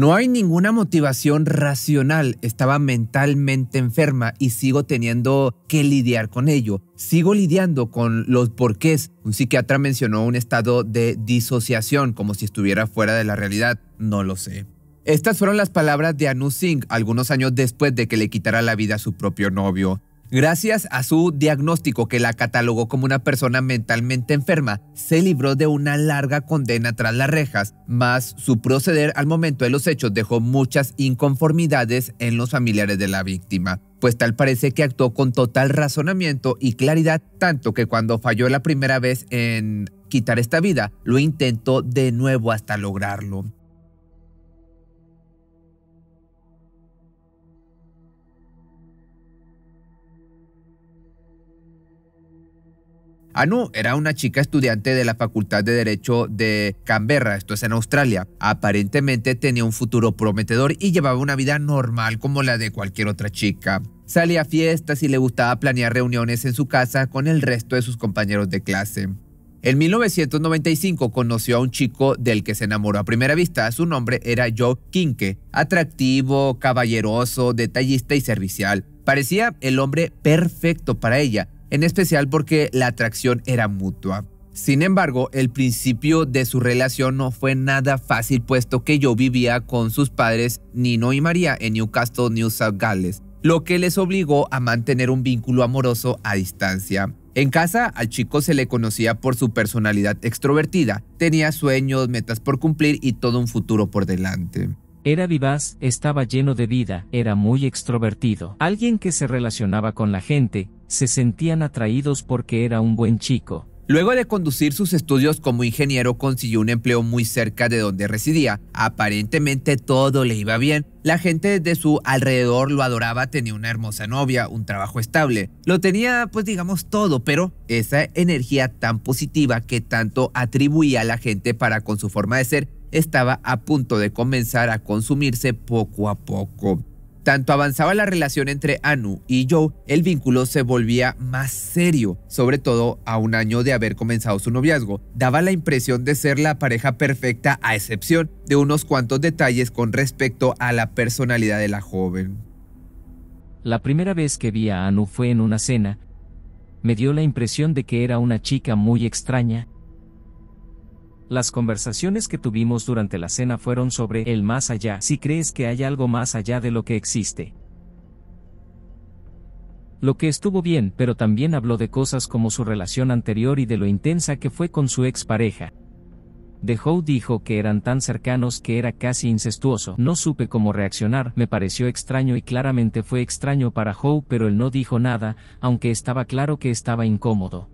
No hay ninguna motivación racional, estaba mentalmente enferma y sigo teniendo que lidiar con ello. Sigo lidiando con los porqués. Un psiquiatra mencionó un estado de disociación, como si estuviera fuera de la realidad. No lo sé. Estas fueron las palabras de Anu Singh algunos años después de que le quitara la vida a su propio novio. Gracias a su diagnóstico que la catalogó como una persona mentalmente enferma, se libró de una larga condena tras las rejas, mas su proceder al momento de los hechos dejó muchas inconformidades en los familiares de la víctima, pues tal parece que actuó con total razonamiento y claridad, tanto que cuando falló la primera vez en quitar esta vida, lo intentó de nuevo hasta lograrlo. Anu ah, era una chica estudiante de la Facultad de Derecho de Canberra, esto es en Australia. Aparentemente tenía un futuro prometedor y llevaba una vida normal como la de cualquier otra chica. Salía a fiestas y le gustaba planear reuniones en su casa con el resto de sus compañeros de clase. En 1995 conoció a un chico del que se enamoró a primera vista. Su nombre era Joe Kinke, atractivo, caballeroso, detallista y servicial. Parecía el hombre perfecto para ella, en especial porque la atracción era mutua. Sin embargo, el principio de su relación no fue nada fácil puesto que yo vivía con sus padres Nino y María en Newcastle, New South Gales, lo que les obligó a mantener un vínculo amoroso a distancia. En casa al chico se le conocía por su personalidad extrovertida, tenía sueños, metas por cumplir y todo un futuro por delante. Era vivaz, estaba lleno de vida, era muy extrovertido, alguien que se relacionaba con la gente, se sentían atraídos porque era un buen chico. Luego de conducir sus estudios como ingeniero, consiguió un empleo muy cerca de donde residía. Aparentemente todo le iba bien. La gente de su alrededor lo adoraba, tenía una hermosa novia, un trabajo estable. Lo tenía, pues digamos, todo, pero esa energía tan positiva que tanto atribuía a la gente para con su forma de ser estaba a punto de comenzar a consumirse poco a poco. Tanto avanzaba la relación entre Anu y Joe, el vínculo se volvía más serio, sobre todo a un año de haber comenzado su noviazgo. Daba la impresión de ser la pareja perfecta a excepción de unos cuantos detalles con respecto a la personalidad de la joven. La primera vez que vi a Anu fue en una cena. Me dio la impresión de que era una chica muy extraña, las conversaciones que tuvimos durante la cena fueron sobre el más allá, si crees que hay algo más allá de lo que existe. Lo que estuvo bien, pero también habló de cosas como su relación anterior y de lo intensa que fue con su expareja. Howe dijo que eran tan cercanos que era casi incestuoso. No supe cómo reaccionar, me pareció extraño y claramente fue extraño para Howe, pero él no dijo nada, aunque estaba claro que estaba incómodo.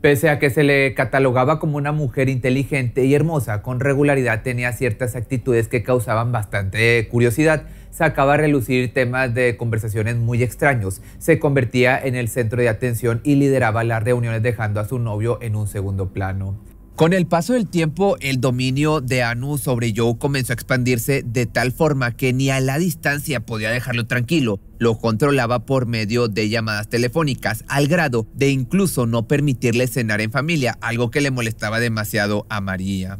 Pese a que se le catalogaba como una mujer inteligente y hermosa, con regularidad tenía ciertas actitudes que causaban bastante curiosidad. Sacaba a relucir temas de conversaciones muy extraños, se convertía en el centro de atención y lideraba las reuniones dejando a su novio en un segundo plano. Con el paso del tiempo, el dominio de Anu sobre Joe comenzó a expandirse de tal forma que ni a la distancia podía dejarlo tranquilo. Lo controlaba por medio de llamadas telefónicas, al grado de incluso no permitirle cenar en familia, algo que le molestaba demasiado a María.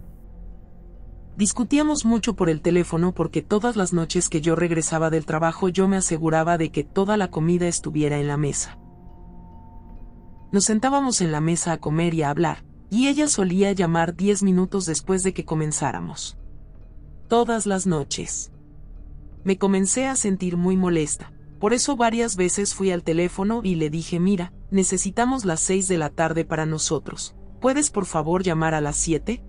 Discutíamos mucho por el teléfono porque todas las noches que yo regresaba del trabajo yo me aseguraba de que toda la comida estuviera en la mesa. Nos sentábamos en la mesa a comer y a hablar, y ella solía llamar diez minutos después de que comenzáramos. Todas las noches. Me comencé a sentir muy molesta, por eso varias veces fui al teléfono y le dije, mira, necesitamos las seis de la tarde para nosotros. ¿Puedes por favor llamar a las siete?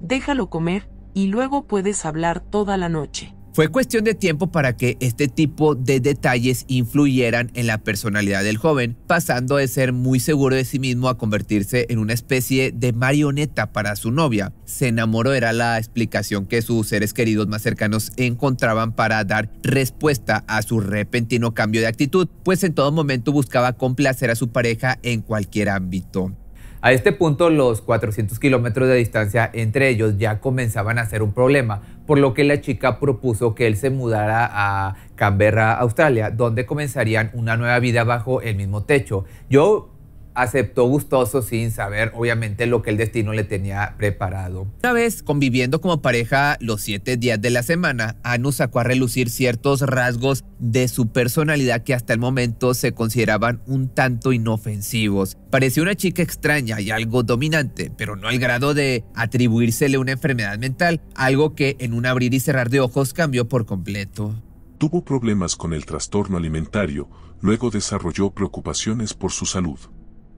Déjalo comer, y luego puedes hablar toda la noche. Fue cuestión de tiempo para que este tipo de detalles influyeran en la personalidad del joven, pasando de ser muy seguro de sí mismo a convertirse en una especie de marioneta para su novia. Se enamoró era la explicación que sus seres queridos más cercanos encontraban para dar respuesta a su repentino cambio de actitud, pues en todo momento buscaba complacer a su pareja en cualquier ámbito. A este punto, los 400 kilómetros de distancia entre ellos ya comenzaban a ser un problema, por lo que la chica propuso que él se mudara a Canberra, Australia, donde comenzarían una nueva vida bajo el mismo techo. Yo aceptó gustoso sin saber obviamente lo que el destino le tenía preparado. Una vez conviviendo como pareja los siete días de la semana, Anu sacó a relucir ciertos rasgos de su personalidad que hasta el momento se consideraban un tanto inofensivos. Parecía una chica extraña y algo dominante, pero no al grado de atribuírsele una enfermedad mental, algo que en un abrir y cerrar de ojos cambió por completo. Tuvo problemas con el trastorno alimentario, luego desarrolló preocupaciones por su salud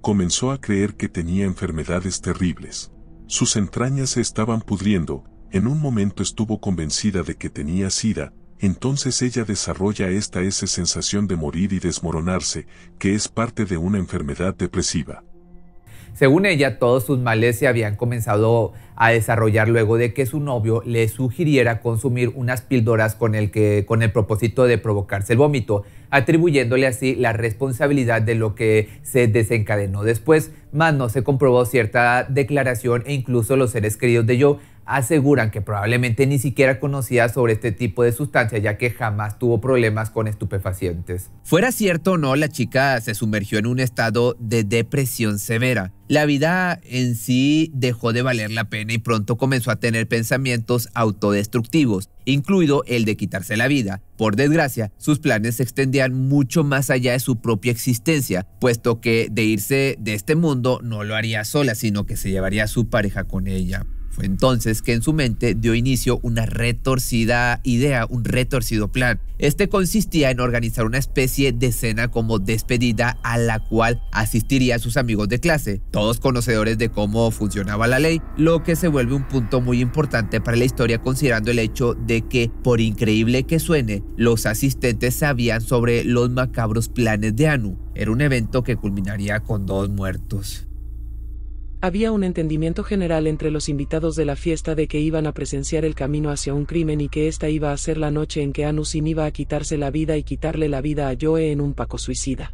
comenzó a creer que tenía enfermedades terribles. Sus entrañas se estaban pudriendo, en un momento estuvo convencida de que tenía sida, entonces ella desarrolla esta esa sensación de morir y desmoronarse, que es parte de una enfermedad depresiva. Según ella, todos sus males se habían comenzado a desarrollar luego de que su novio le sugiriera consumir unas píldoras con el, con el propósito de provocarse el vómito, atribuyéndole así la responsabilidad de lo que se desencadenó después, más no se comprobó cierta declaración e incluso los seres queridos de Joe aseguran que probablemente ni siquiera conocía sobre este tipo de sustancia ya que jamás tuvo problemas con estupefacientes. Fuera cierto o no, la chica se sumergió en un estado de depresión severa. La vida en sí dejó de valer la pena y pronto comenzó a tener pensamientos autodestructivos, incluido el de quitarse la vida. Por desgracia, sus planes se extendían mucho más allá de su propia existencia, puesto que de irse de este mundo no lo haría sola, sino que se llevaría a su pareja con ella entonces que en su mente dio inicio una retorcida idea, un retorcido plan. Este consistía en organizar una especie de cena como despedida a la cual asistiría a sus amigos de clase, todos conocedores de cómo funcionaba la ley, lo que se vuelve un punto muy importante para la historia considerando el hecho de que, por increíble que suene, los asistentes sabían sobre los macabros planes de Anu. Era un evento que culminaría con dos muertos. Había un entendimiento general entre los invitados de la fiesta de que iban a presenciar el camino hacia un crimen y que esta iba a ser la noche en que Anusin iba a quitarse la vida y quitarle la vida a Joe en un paco suicida.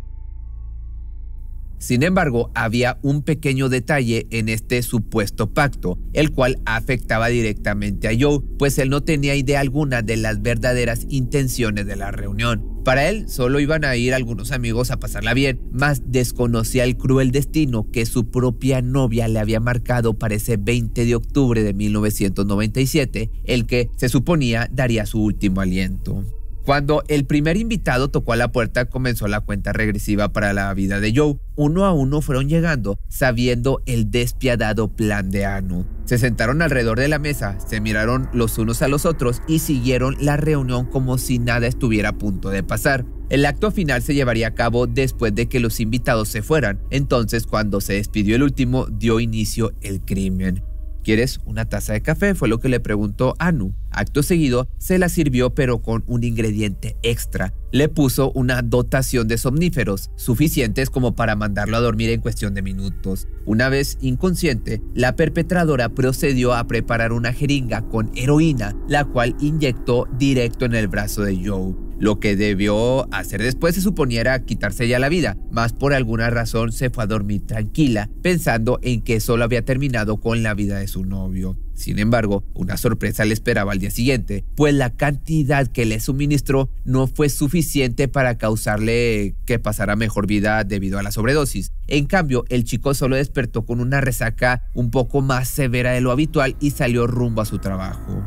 Sin embargo, había un pequeño detalle en este supuesto pacto, el cual afectaba directamente a Joe, pues él no tenía idea alguna de las verdaderas intenciones de la reunión. Para él solo iban a ir algunos amigos a pasarla bien, más desconocía el cruel destino que su propia novia le había marcado para ese 20 de octubre de 1997, el que se suponía daría su último aliento. Cuando el primer invitado tocó a la puerta, comenzó la cuenta regresiva para la vida de Joe. Uno a uno fueron llegando, sabiendo el despiadado plan de Anu. Se sentaron alrededor de la mesa, se miraron los unos a los otros y siguieron la reunión como si nada estuviera a punto de pasar. El acto final se llevaría a cabo después de que los invitados se fueran, entonces cuando se despidió el último dio inicio el crimen. ¿Quieres una taza de café? Fue lo que le preguntó Anu. Acto seguido, se la sirvió pero con un ingrediente extra. Le puso una dotación de somníferos, suficientes como para mandarlo a dormir en cuestión de minutos. Una vez inconsciente, la perpetradora procedió a preparar una jeringa con heroína, la cual inyectó directo en el brazo de Joe. Lo que debió hacer después se suponiera quitarse ya la vida, mas por alguna razón se fue a dormir tranquila, pensando en que solo había terminado con la vida de su novio. Sin embargo, una sorpresa le esperaba al día siguiente, pues la cantidad que le suministró no fue suficiente para causarle que pasara mejor vida debido a la sobredosis. En cambio, el chico solo despertó con una resaca un poco más severa de lo habitual y salió rumbo a su trabajo.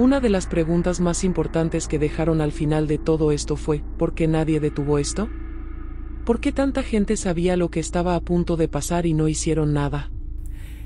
Una de las preguntas más importantes que dejaron al final de todo esto fue, ¿por qué nadie detuvo esto? ¿Por qué tanta gente sabía lo que estaba a punto de pasar y no hicieron nada?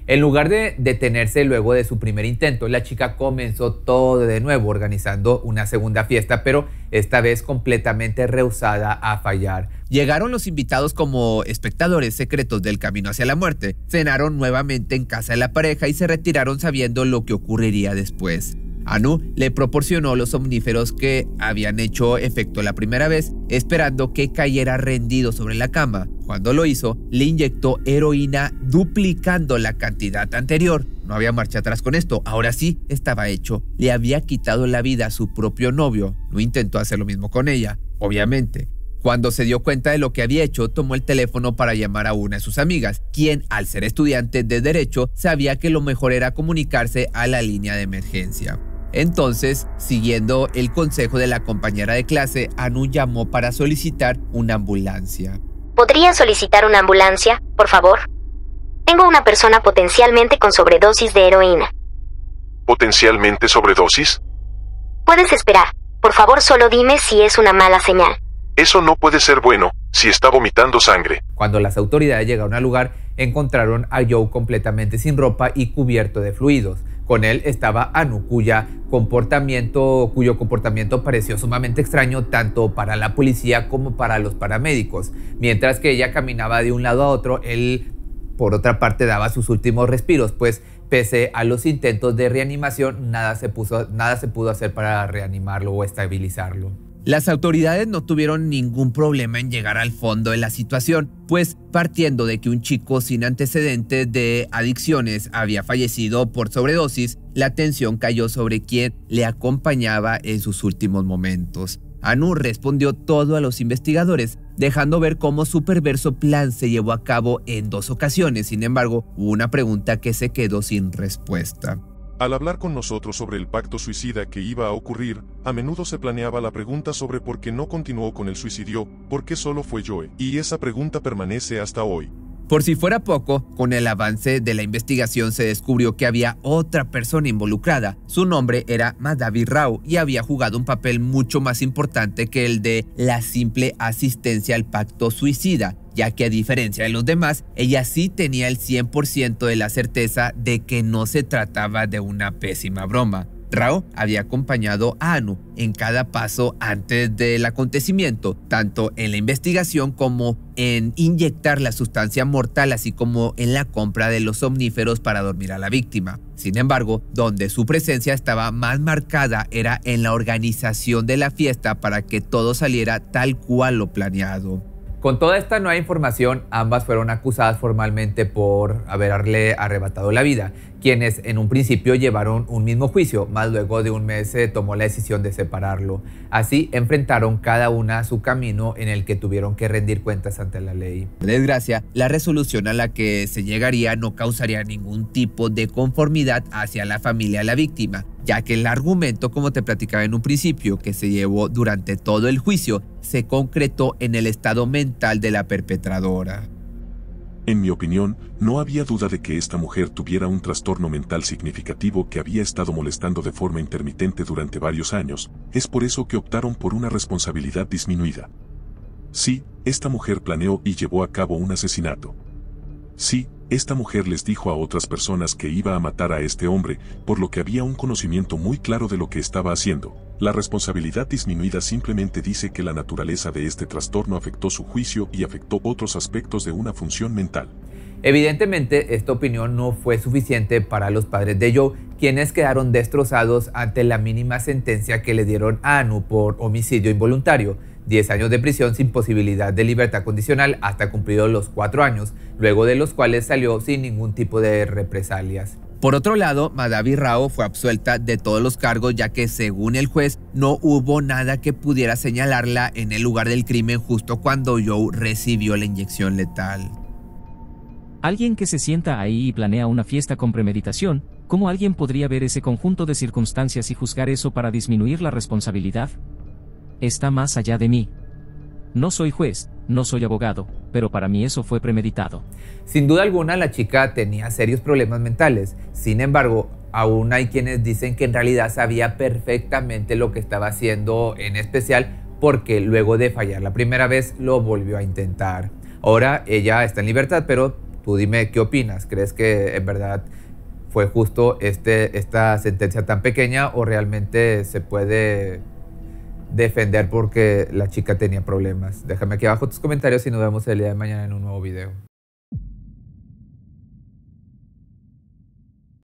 En lugar de detenerse luego de su primer intento, la chica comenzó todo de nuevo organizando una segunda fiesta, pero esta vez completamente rehusada a fallar. Llegaron los invitados como espectadores secretos del camino hacia la muerte, cenaron nuevamente en casa de la pareja y se retiraron sabiendo lo que ocurriría después. Anu le proporcionó los omníferos que habían hecho efecto la primera vez, esperando que cayera rendido sobre la cama. Cuando lo hizo, le inyectó heroína duplicando la cantidad anterior. No había marcha atrás con esto, ahora sí estaba hecho. Le había quitado la vida a su propio novio, no intentó hacer lo mismo con ella, obviamente. Cuando se dio cuenta de lo que había hecho, tomó el teléfono para llamar a una de sus amigas, quien, al ser estudiante de derecho, sabía que lo mejor era comunicarse a la línea de emergencia. Entonces, siguiendo el consejo de la compañera de clase, Anu llamó para solicitar una ambulancia. ¿Podrían solicitar una ambulancia, por favor? Tengo una persona potencialmente con sobredosis de heroína. ¿Potencialmente sobredosis? Puedes esperar. Por favor, solo dime si es una mala señal. Eso no puede ser bueno, si está vomitando sangre. Cuando las autoridades llegaron al lugar, encontraron a Joe completamente sin ropa y cubierto de fluidos. Con él estaba Anu, cuyo comportamiento pareció sumamente extraño tanto para la policía como para los paramédicos. Mientras que ella caminaba de un lado a otro, él, por otra parte, daba sus últimos respiros, pues pese a los intentos de reanimación, nada se, nada se pudo hacer para reanimarlo o estabilizarlo. Las autoridades no tuvieron ningún problema en llegar al fondo de la situación, pues partiendo de que un chico sin antecedentes de adicciones había fallecido por sobredosis, la atención cayó sobre quien le acompañaba en sus últimos momentos. Anu respondió todo a los investigadores, dejando ver cómo su perverso plan se llevó a cabo en dos ocasiones. Sin embargo, hubo una pregunta que se quedó sin respuesta. Al hablar con nosotros sobre el pacto suicida que iba a ocurrir, a menudo se planeaba la pregunta sobre por qué no continuó con el suicidio, por qué solo fue Joe, y esa pregunta permanece hasta hoy. Por si fuera poco, con el avance de la investigación se descubrió que había otra persona involucrada. Su nombre era Madhavi Rao y había jugado un papel mucho más importante que el de la simple asistencia al pacto suicida ya que a diferencia de los demás, ella sí tenía el 100% de la certeza de que no se trataba de una pésima broma. Rao había acompañado a Anu en cada paso antes del acontecimiento, tanto en la investigación como en inyectar la sustancia mortal, así como en la compra de los omníferos para dormir a la víctima. Sin embargo, donde su presencia estaba más marcada era en la organización de la fiesta para que todo saliera tal cual lo planeado. Con toda esta nueva información, ambas fueron acusadas formalmente por haberle arrebatado la vida, quienes en un principio llevaron un mismo juicio, más luego de un mes se tomó la decisión de separarlo. Así enfrentaron cada una su camino en el que tuvieron que rendir cuentas ante la ley. Por desgracia, la resolución a la que se llegaría no causaría ningún tipo de conformidad hacia la familia de la víctima, ya que el argumento, como te platicaba en un principio, que se llevó durante todo el juicio, se concretó en el estado mental de la perpetradora. En mi opinión, no había duda de que esta mujer tuviera un trastorno mental significativo que había estado molestando de forma intermitente durante varios años, es por eso que optaron por una responsabilidad disminuida. Sí, esta mujer planeó y llevó a cabo un asesinato. Sí, esta mujer les dijo a otras personas que iba a matar a este hombre, por lo que había un conocimiento muy claro de lo que estaba haciendo. La responsabilidad disminuida simplemente dice que la naturaleza de este trastorno afectó su juicio y afectó otros aspectos de una función mental. Evidentemente, esta opinión no fue suficiente para los padres de Joe, quienes quedaron destrozados ante la mínima sentencia que le dieron a Anu por homicidio involuntario. 10 años de prisión sin posibilidad de libertad condicional hasta cumplidos los 4 años, luego de los cuales salió sin ningún tipo de represalias. Por otro lado, Madavi Rao fue absuelta de todos los cargos ya que según el juez no hubo nada que pudiera señalarla en el lugar del crimen justo cuando Joe recibió la inyección letal. Alguien que se sienta ahí y planea una fiesta con premeditación, ¿cómo alguien podría ver ese conjunto de circunstancias y juzgar eso para disminuir la responsabilidad? está más allá de mí. No soy juez, no soy abogado, pero para mí eso fue premeditado. Sin duda alguna, la chica tenía serios problemas mentales. Sin embargo, aún hay quienes dicen que en realidad sabía perfectamente lo que estaba haciendo, en especial porque luego de fallar la primera vez lo volvió a intentar. Ahora ella está en libertad, pero tú dime qué opinas. ¿Crees que en verdad fue justo este, esta sentencia tan pequeña o realmente se puede defender porque la chica tenía problemas. Déjame aquí abajo tus comentarios y nos vemos el día de mañana en un nuevo video.